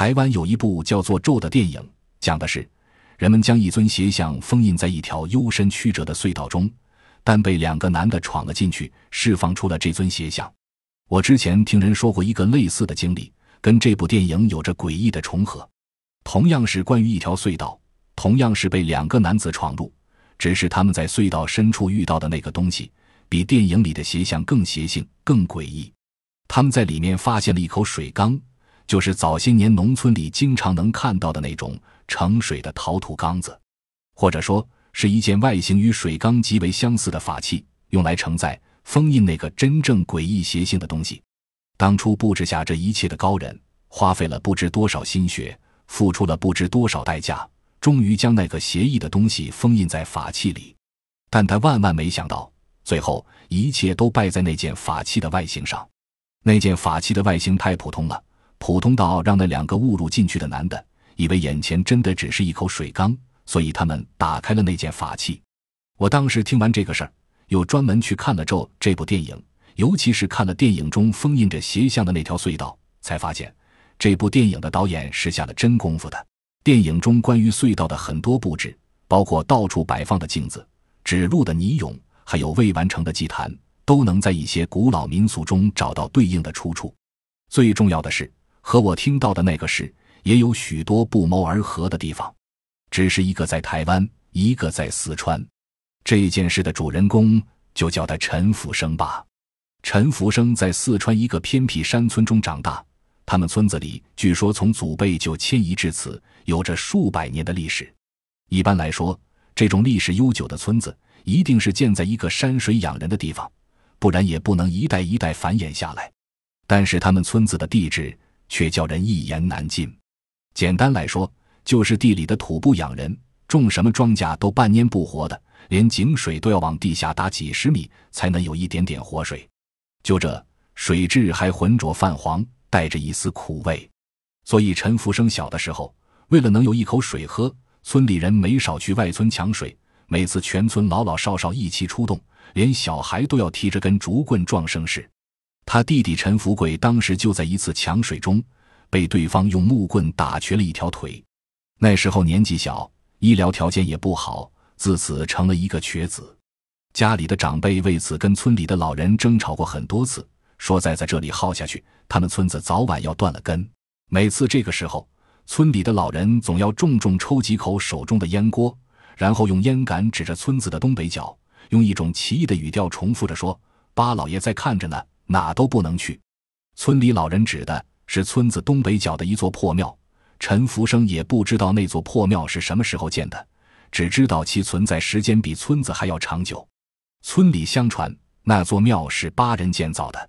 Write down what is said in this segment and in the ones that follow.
台湾有一部叫做《咒》的电影，讲的是人们将一尊邪像封印在一条幽深曲折的隧道中，但被两个男的闯了进去，释放出了这尊邪像。我之前听人说过一个类似的经历，跟这部电影有着诡异的重合。同样是关于一条隧道，同样是被两个男子闯入，只是他们在隧道深处遇到的那个东西，比电影里的邪像更邪性、更诡异。他们在里面发现了一口水缸。就是早些年农村里经常能看到的那种盛水的陶土缸子，或者说是一件外形与水缸极为相似的法器，用来承载封印那个真正诡异邪性的东西。当初布置下这一切的高人，花费了不知多少心血，付出了不知多少代价，终于将那个邪异的东西封印在法器里。但他万万没想到，最后一切都败在那件法器的外形上。那件法器的外形太普通了。普通到让那两个误入进去的男的以为眼前真的只是一口水缸，所以他们打开了那件法器。我当时听完这个事儿，又专门去看了《咒》这部电影，尤其是看了电影中封印着邪相的那条隧道，才发现这部电影的导演是下了真功夫的。电影中关于隧道的很多布置，包括到处摆放的镜子、指路的泥俑，还有未完成的祭坛，都能在一些古老民俗中找到对应的出处。最重要的是。和我听到的那个事也有许多不谋而合的地方，只是一个在台湾，一个在四川。这件事的主人公就叫他陈福生吧。陈福生在四川一个偏僻山村中长大，他们村子里据说从祖辈就迁移至此，有着数百年的历史。一般来说，这种历史悠久的村子一定是建在一个山水养人的地方，不然也不能一代一代繁衍下来。但是他们村子的地质。却叫人一言难尽。简单来说，就是地里的土不养人，种什么庄稼都半蔫不活的，连井水都要往地下打几十米才能有一点点活水。就这水质还浑浊泛黄，带着一丝苦味。所以陈福生小的时候，为了能有一口水喝，村里人没少去外村抢水。每次全村老老少少一起出动，连小孩都要提着根竹棍壮声势。他弟弟陈福贵当时就在一次抢水中，被对方用木棍打瘸了一条腿。那时候年纪小，医疗条件也不好，自此成了一个瘸子。家里的长辈为此跟村里的老人争吵过很多次，说再在这里耗下去，他们村子早晚要断了根。每次这个时候，村里的老人总要重重抽几口手中的烟锅，然后用烟杆指着村子的东北角，用一种奇异的语调重复着说：“八老爷在看着呢。”哪都不能去。村里老人指的是村子东北角的一座破庙。陈福生也不知道那座破庙是什么时候建的，只知道其存在时间比村子还要长久。村里相传那座庙是巴人建造的。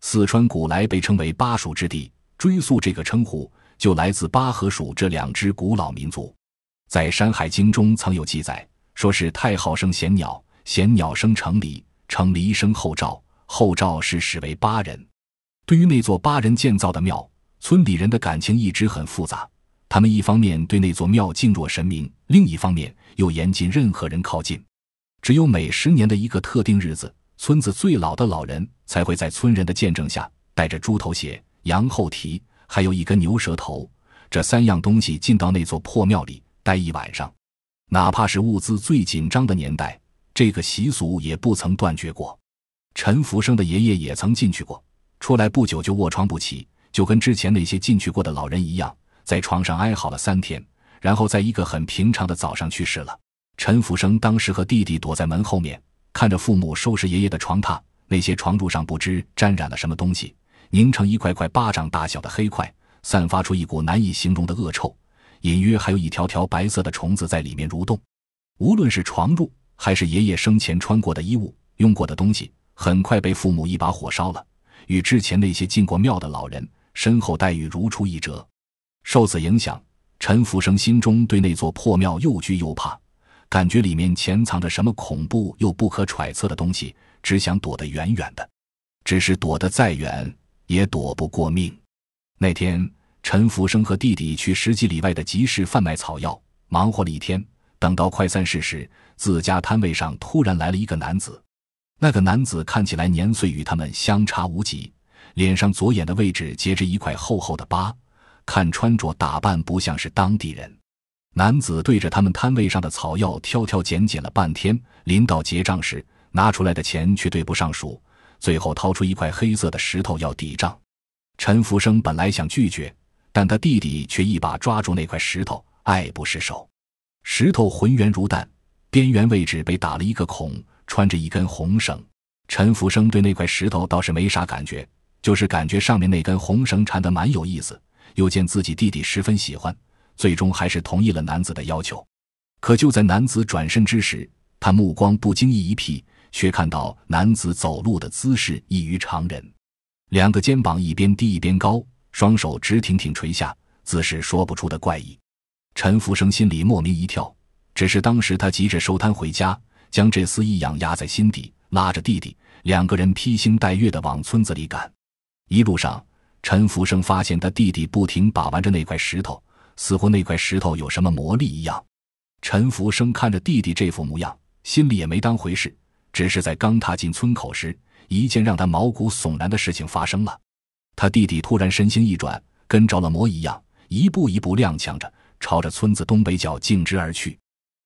四川古来被称为巴蜀之地，追溯这个称呼，就来自巴和蜀这两支古老民族。在《山海经》中曾有记载，说是太昊生玄鸟，玄鸟生成黎，成黎生后赵。后赵氏始为巴人。对于那座巴人建造的庙，村里人的感情一直很复杂。他们一方面对那座庙敬若神明，另一方面又严禁任何人靠近。只有每十年的一个特定日子，村子最老的老人才会在村人的见证下，带着猪头血、羊后蹄，还有一根牛舌头这三样东西，进到那座破庙里待一晚上。哪怕是物资最紧张的年代，这个习俗也不曾断绝过。陈福生的爷爷也曾进去过，出来不久就卧床不起，就跟之前那些进去过的老人一样，在床上哀嚎了三天，然后在一个很平常的早上去世了。陈福生当时和弟弟躲在门后面，看着父母收拾爷爷的床榻，那些床褥上不知沾染了什么东西，凝成一块块巴掌大小的黑块，散发出一股难以形容的恶臭，隐约还有一条条白色的虫子在里面蠕动。无论是床褥，还是爷爷生前穿过的衣物、用过的东西。很快被父母一把火烧了，与之前那些进过庙的老人身后待遇如出一辙。受此影响，陈福生心中对那座破庙又惧又怕，感觉里面潜藏着什么恐怖又不可揣测的东西，只想躲得远远的。只是躲得再远也躲不过命。那天，陈福生和弟弟去十几里外的集市贩卖草药，忙活了一天，等到快散市时，自家摊位上突然来了一个男子。那个男子看起来年岁与他们相差无几，脸上左眼的位置结着一块厚厚的疤，看穿着打扮不像是当地人。男子对着他们摊位上的草药挑挑拣拣了半天，临到结账时，拿出来的钱却对不上数，最后掏出一块黑色的石头要抵账。陈福生本来想拒绝，但他弟弟却一把抓住那块石头，爱不释手。石头浑圆如蛋，边缘位置被打了一个孔。穿着一根红绳，陈福生对那块石头倒是没啥感觉，就是感觉上面那根红绳缠得蛮有意思。又见自己弟弟十分喜欢，最终还是同意了男子的要求。可就在男子转身之时，他目光不经意一瞥，却看到男子走路的姿势异于常人，两个肩膀一边低一边高，双手直挺挺垂下，姿势说不出的怪异。陈福生心里莫名一跳，只是当时他急着收摊回家。将这丝异样压在心底，拉着弟弟，两个人披星戴月的往村子里赶。一路上，陈福生发现他弟弟不停把玩着那块石头，似乎那块石头有什么魔力一样。陈福生看着弟弟这副模样，心里也没当回事，只是在刚踏进村口时，一件让他毛骨悚然的事情发生了。他弟弟突然身形一转，跟着了魔一样，一步一步踉跄着，朝着村子东北角径直而去。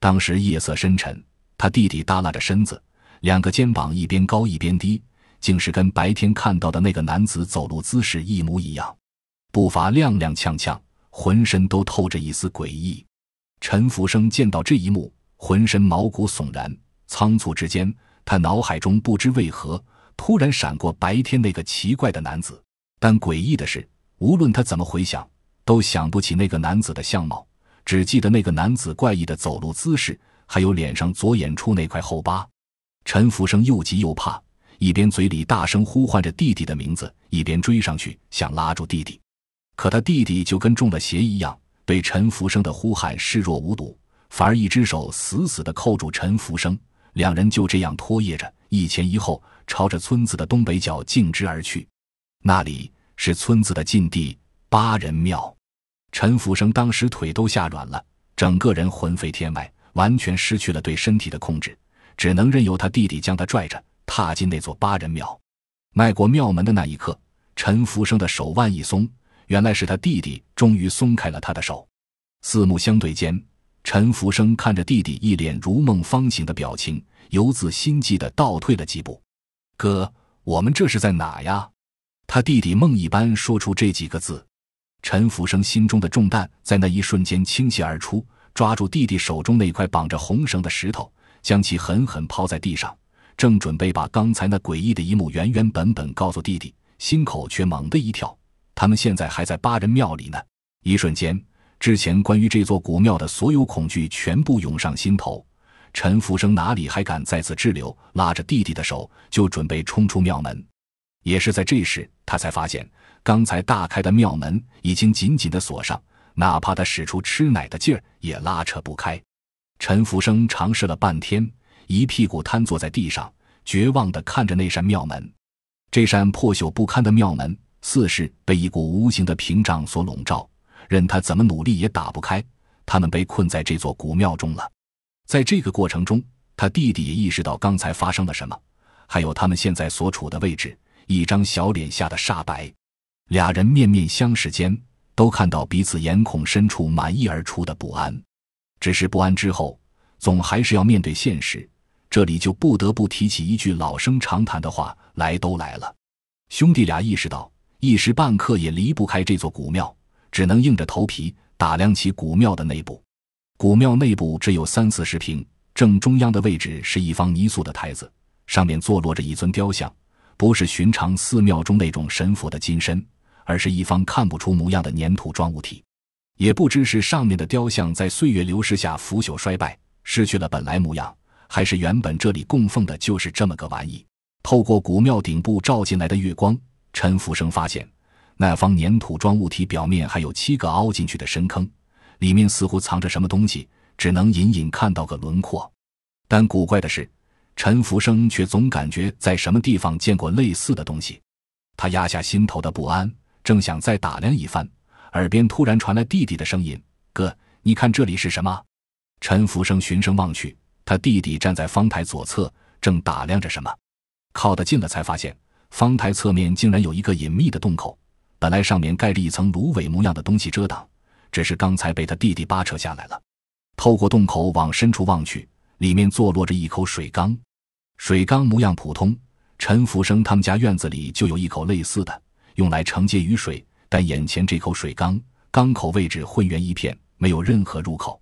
当时夜色深沉。他弟弟耷拉着身子，两个肩膀一边高一边低，竟是跟白天看到的那个男子走路姿势一模一样，步伐踉踉跄跄，浑身都透着一丝诡异。陈福生见到这一幕，浑身毛骨悚然。仓促之间，他脑海中不知为何突然闪过白天那个奇怪的男子，但诡异的是，无论他怎么回想，都想不起那个男子的相貌，只记得那个男子怪异的走路姿势。还有脸上左眼处那块后疤，陈福生又急又怕，一边嘴里大声呼唤着弟弟的名字，一边追上去想拉住弟弟。可他弟弟就跟中了邪一样，对陈福生的呼喊视若无睹，反而一只手死死地扣住陈福生，两人就这样拖曳着，一前一后，朝着村子的东北角径直而去。那里是村子的禁地——八人庙。陈福生当时腿都吓软了，整个人魂飞天外。完全失去了对身体的控制，只能任由他弟弟将他拽着踏进那座八人庙。迈过庙门的那一刻，陈福生的手腕一松，原来是他弟弟终于松开了他的手。四目相对间，陈福生看着弟弟一脸如梦方醒的表情，由自心悸的倒退了几步。“哥，我们这是在哪呀？”他弟弟梦一般说出这几个字，陈福生心中的重担在那一瞬间倾泻而出。抓住弟弟手中那块绑着红绳的石头，将其狠狠抛在地上，正准备把刚才那诡异的一幕原原本本告诉弟弟，心口却猛地一跳。他们现在还在八人庙里呢。一瞬间，之前关于这座古庙的所有恐惧全部涌上心头。陈福生哪里还敢再次滞留，拉着弟弟的手就准备冲出庙门。也是在这时，他才发现刚才大开的庙门已经紧紧的锁上。哪怕他使出吃奶的劲儿，也拉扯不开。陈福生尝试了半天，一屁股瘫坐在地上，绝望地看着那扇庙门。这扇破朽不堪的庙门，似是被一股无形的屏障所笼罩，任他怎么努力也打不开。他们被困在这座古庙中了。在这个过程中，他弟弟也意识到刚才发生了什么，还有他们现在所处的位置。一张小脸吓得煞白，俩人面面相视间。都看到彼此眼孔深处满溢而出的不安，只是不安之后，总还是要面对现实。这里就不得不提起一句老生常谈的话：来都来了。兄弟俩意识到，一时半刻也离不开这座古庙，只能硬着头皮打量起古庙的内部。古庙内部只有三四十平，正中央的位置是一方泥塑的台子，上面坐落着一尊雕像，不是寻常寺庙中那种神佛的金身。而是一方看不出模样的粘土状物体，也不知是上面的雕像在岁月流逝下腐朽衰败，失去了本来模样，还是原本这里供奉的就是这么个玩意。透过古庙顶部照进来的月光，陈福生发现，那方粘土状物体表面还有七个凹进去的深坑，里面似乎藏着什么东西，只能隐隐看到个轮廓。但古怪的是，陈福生却总感觉在什么地方见过类似的东西。他压下心头的不安。正想再打量一番，耳边突然传来弟弟的声音：“哥，你看这里是什么？”陈福生循声望去，他弟弟站在方台左侧，正打量着什么。靠得近了，才发现方台侧面竟然有一个隐秘的洞口。本来上面盖着一层芦苇模样的东西遮挡，只是刚才被他弟弟扒扯下来了。透过洞口往深处望去，里面坐落着一口水缸。水缸模样普通，陈福生他们家院子里就有一口类似的。用来承接雨水，但眼前这口水缸，缸口位置浑圆一片，没有任何入口。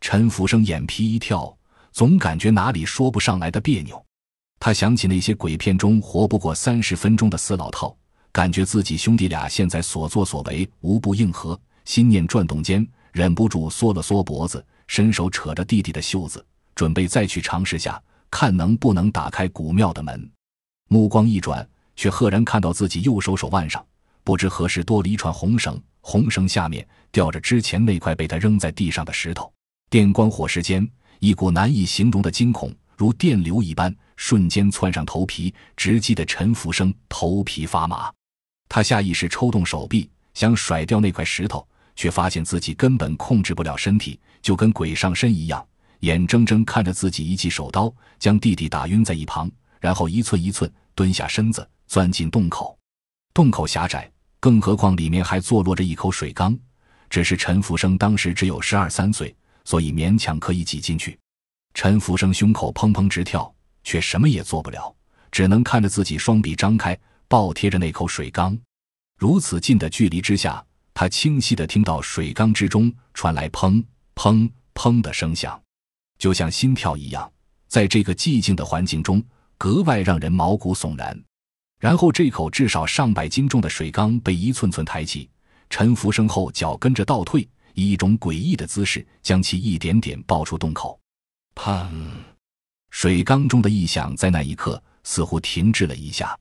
陈福生眼皮一跳，总感觉哪里说不上来的别扭。他想起那些鬼片中活不过三十分钟的死老套，感觉自己兄弟俩现在所作所为无不应和。心念转动间，忍不住缩了缩脖子，伸手扯着弟弟的袖子，准备再去尝试下，看能不能打开古庙的门。目光一转。却赫然看到自己右手手腕上，不知何时多了一串红绳，红绳下面吊着之前那块被他扔在地上的石头。电光火石间，一股难以形容的惊恐如电流一般，瞬间窜上头皮，直击的陈福生头皮发麻。他下意识抽动手臂，想甩掉那块石头，却发现自己根本控制不了身体，就跟鬼上身一样，眼睁睁看着自己一记手刀将弟弟打晕在一旁，然后一寸一寸蹲下身子。钻进洞口，洞口狭窄，更何况里面还坐落着一口水缸。只是陈福生当时只有十二三岁，所以勉强可以挤进去。陈福生胸口砰砰直跳，却什么也做不了，只能看着自己双臂张开，抱贴着那口水缸。如此近的距离之下，他清晰的听到水缸之中传来砰砰砰的声响，就像心跳一样，在这个寂静的环境中格外让人毛骨悚然。然后，这口至少上百斤重的水缸被一寸寸抬起，陈福生后脚跟着倒退，以一种诡异的姿势，将其一点点抱出洞口。砰！水缸中的异响在那一刻似乎停滞了一下。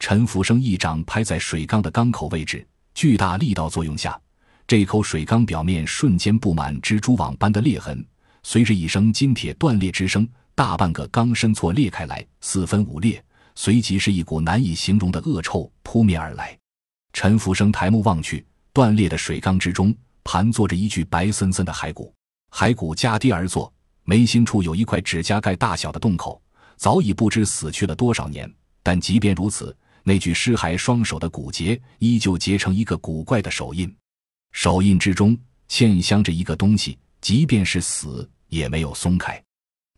陈福生一掌拍在水缸的缸口位置，巨大力道作用下，这口水缸表面瞬间布满蜘蛛网般的裂痕。随着一声金铁断裂之声，大半个缸身错裂开来，四分五裂。随即是一股难以形容的恶臭扑面而来，陈福生抬目望去，断裂的水缸之中盘坐着一具白森森的骸骨，骸骨架低而坐，眉心处有一块指甲盖大小的洞口，早已不知死去了多少年。但即便如此，那具尸骸双手的骨节依旧结成一个古怪的手印，手印之中嵌镶着一个东西，即便是死也没有松开。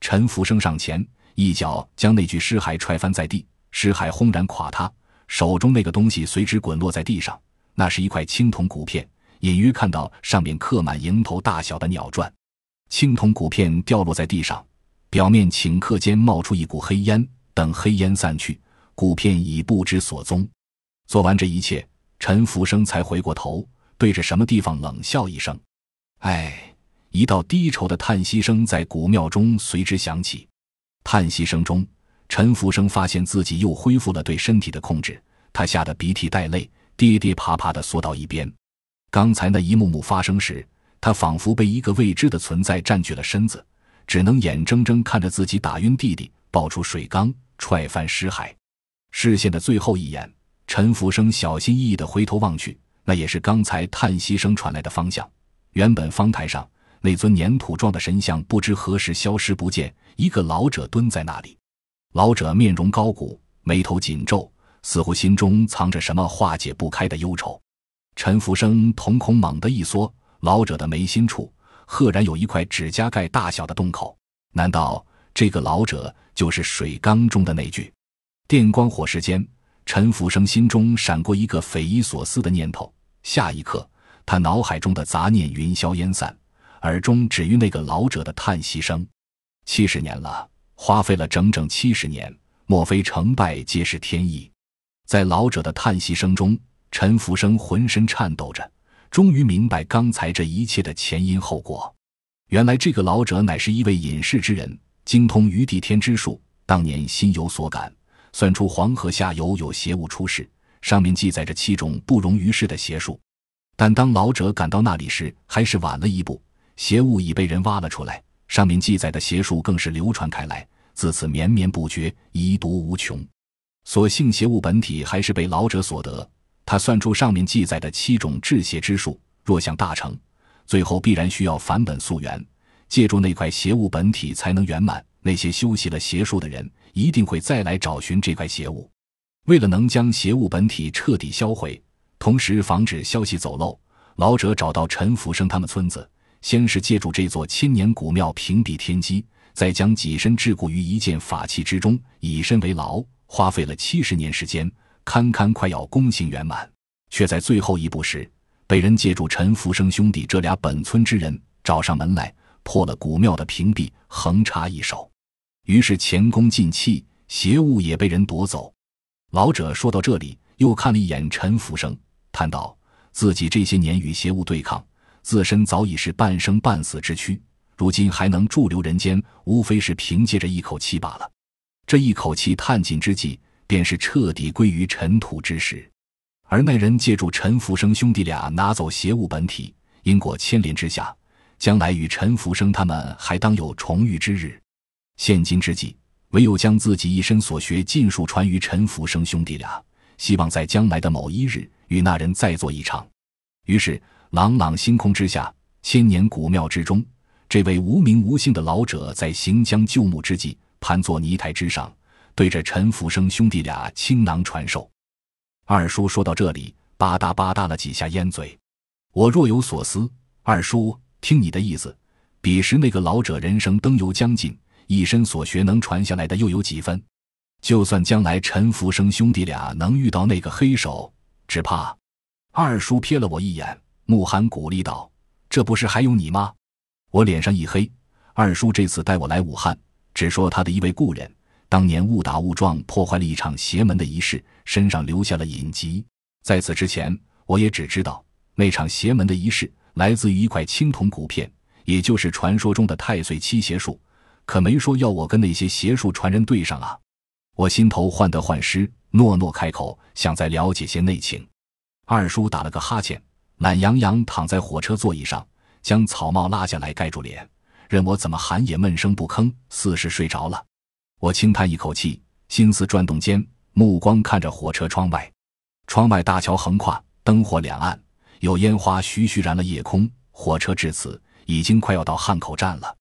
陈福生上前。一脚将那具尸骸踹翻在地，尸骸轰然垮塌，手中那个东西随之滚落在地上。那是一块青铜骨片，隐约看到上面刻满蝇头大小的鸟篆。青铜骨片掉落在地上，表面顷刻间冒出一股黑烟。等黑烟散去，骨片已不知所踪。做完这一切，陈福生才回过头，对着什么地方冷笑一声：“哎！”一道低愁的叹息声在古庙中随之响起。叹息声中，陈福生发现自己又恢复了对身体的控制。他吓得鼻涕带泪，跌跌爬爬地缩到一边。刚才那一幕幕发生时，他仿佛被一个未知的存在占据了身子，只能眼睁睁看着自己打晕弟弟，爆出水缸，踹翻尸骸。视线的最后一眼，陈福生小心翼翼地回头望去，那也是刚才叹息声传来的方向。原本方台上。那尊黏土状的神像不知何时消失不见，一个老者蹲在那里。老者面容高古，眉头紧皱，似乎心中藏着什么化解不开的忧愁。陈福生瞳孔猛地一缩，老者的眉心处赫然有一块指甲盖大小的洞口。难道这个老者就是水缸中的那具？电光火石间，陈福生心中闪过一个匪夷所思的念头。下一刻，他脑海中的杂念云消烟散。耳中止于那个老者的叹息声，七十年了，花费了整整七十年。莫非成败皆是天意？在老者的叹息声中，陈福生浑身颤抖着，终于明白刚才这一切的前因后果。原来这个老者乃是一位隐士之人，精通于地天之术。当年心有所感，算出黄河下游有邪物出世，上面记载着七种不容于世的邪术。但当老者赶到那里时，还是晚了一步。邪物已被人挖了出来，上面记载的邪术更是流传开来，自此绵绵不绝，遗毒无穷。所幸邪物本体还是被老者所得，他算出上面记载的七种制邪之术，若想大成，最后必然需要返本溯源，借助那块邪物本体才能圆满。那些修习了邪术的人一定会再来找寻这块邪物。为了能将邪物本体彻底销毁，同时防止消息走漏，老者找到陈福生他们村子。先是借助这座千年古庙屏蔽天机，再将己身桎梏于一件法器之中，以身为牢，花费了七十年时间，堪堪快要功行圆满，却在最后一步时，被人借助陈福生兄弟这俩本村之人找上门来，破了古庙的屏蔽，横插一手，于是前功尽弃，邪物也被人夺走。老者说到这里，又看了一眼陈福生，叹道：“自己这些年与邪物对抗。”自身早已是半生半死之躯，如今还能驻留人间，无非是凭借着一口气罢了。这一口气叹尽之际，便是彻底归于尘土之时。而那人借助陈福生兄弟俩拿走邪物本体，因果牵连之下，将来与陈福生他们还当有重遇之日。现今之际，唯有将自己一身所学尽数传于陈福生兄弟俩，希望在将来的某一日与那人再做一场。于是。朗朗星空之下，千年古庙之中，这位无名无姓的老者在行将就木之际，盘坐泥台之上，对着陈福生兄弟俩倾囊传授。二叔说到这里，吧嗒吧嗒了几下烟嘴。我若有所思。二叔，听你的意思，彼时那个老者人生灯油将近，一身所学能传下来的又有几分？就算将来陈福生兄弟俩能遇到那个黑手，只怕……二叔瞥了我一眼。慕寒鼓励道：“这不是还有你吗？”我脸上一黑。二叔这次带我来武汉，只说他的一位故人，当年误打误撞破坏了一场邪门的仪式，身上留下了隐疾。在此之前，我也只知道那场邪门的仪式来自于一块青铜骨片，也就是传说中的太岁七邪术，可没说要我跟那些邪术传人对上啊！我心头患得患失，诺诺开口，想再了解些内情。二叔打了个哈欠。懒洋洋躺在火车座椅上，将草帽拉下来盖住脸，任我怎么喊也闷声不吭，似是睡着了。我轻叹一口气，心思转动间，目光看着火车窗外，窗外大桥横跨，灯火两岸，有烟花徐徐燃了夜空。火车至此已经快要到汉口站了，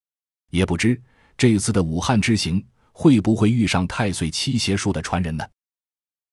也不知这次的武汉之行会不会遇上太岁七邪术的传人呢？